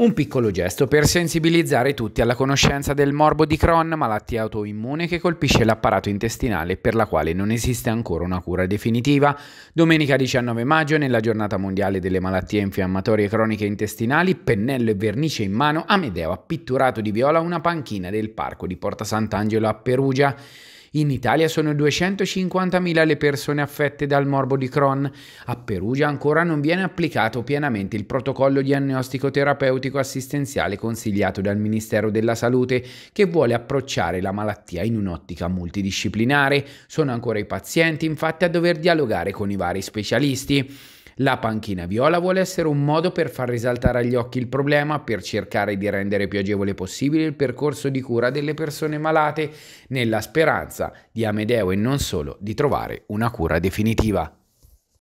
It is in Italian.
Un piccolo gesto per sensibilizzare tutti alla conoscenza del morbo di Crohn, malattia autoimmune che colpisce l'apparato intestinale per la quale non esiste ancora una cura definitiva. Domenica 19 maggio, nella giornata mondiale delle malattie infiammatorie croniche intestinali, pennello e vernice in mano, Amedeo ha pitturato di viola una panchina del parco di Porta Sant'Angelo a Perugia. In Italia sono 250.000 le persone affette dal morbo di Crohn. A Perugia ancora non viene applicato pienamente il protocollo diagnostico terapeutico assistenziale consigliato dal Ministero della Salute, che vuole approcciare la malattia in un'ottica multidisciplinare. Sono ancora i pazienti infatti a dover dialogare con i vari specialisti. La panchina viola vuole essere un modo per far risaltare agli occhi il problema, per cercare di rendere più agevole possibile il percorso di cura delle persone malate, nella speranza di Amedeo e non solo di trovare una cura definitiva.